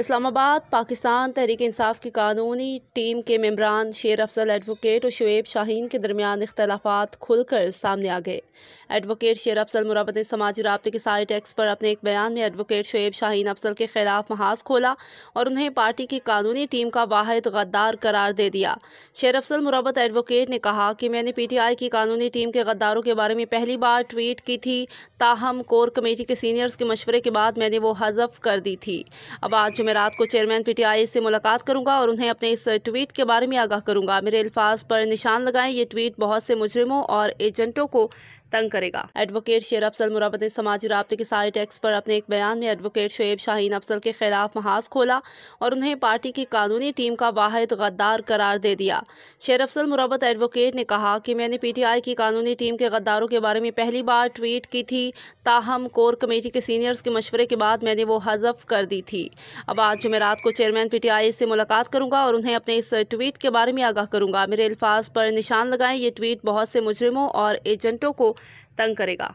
इस्लामाबाद पाकिस्तान तहरीक इंसाफ की कानूनी टीम के मम्बरान शेर अफजल एडवोकेट और शुएब शाहीन के दरमियान इख्तलाफात खुलकर सामने आ गए एडवोकेट शेर अफजल मुरावत ने समाजी रबते के सारे टैक्स पर अपने एक बयान में एडवोकेट शुएब शाहीन अफजल के खिलाफ महाज खोला और उन्हें पार्टी की कानूनी टीम का वाद गद्दार करार दे दिया शेर अफजल मुरावत एडवोकेट ने कहा कि मैंने पी टी आई की कानूनी टीम के गद्दारों के बारे में पहली बार ट्वीट की थी ताहम कोर कमेटी के सीनियर्स के मशवरे के बाद मैंने वो हजफ कर दी थी अब आज मैं रात को चेयरमैन पीटीआई से मुलाकात करूंगा और उन्हें अपने इस ट्वीट के बारे में आगाह करूंगा मेरे अल्फाज पर निशान लगाएं ये ट्वीट बहुत से मुजरिमों और एजेंटों को तंग करेगा एडवोकेट शेर अफसल मुराबत ने समाजी रबते के सारे टैक्स पर अपने एक बयान में एडवोकेट शुएब शाहीन अफसल के खिलाफ महाज खोला और उन्हें पार्टी की कानूनी टीम का वाद गद्दार करार दे दिया शेर अफसल मुराबत एडवोकेट ने कहा कि मैंने पी टी आई की कानूनी टीम के गद्दारों के बारे में पहली बार ट्वीट की थी ताहम कोर कमेटी के सीनियर्स के मशवरे के बाद मैंने वो हजफ कर दी थी अब अब आज जमेरात को चेयरमैन पीटीआई से मुलाकात करूंगा और उन्हें अपने इस ट्वीट के बारे में आगाह करूंगा मेरे अल्फाज पर निशान लगाएं ये ट्वीट बहुत से मुजरिमों और एजेंटों को तंग करेगा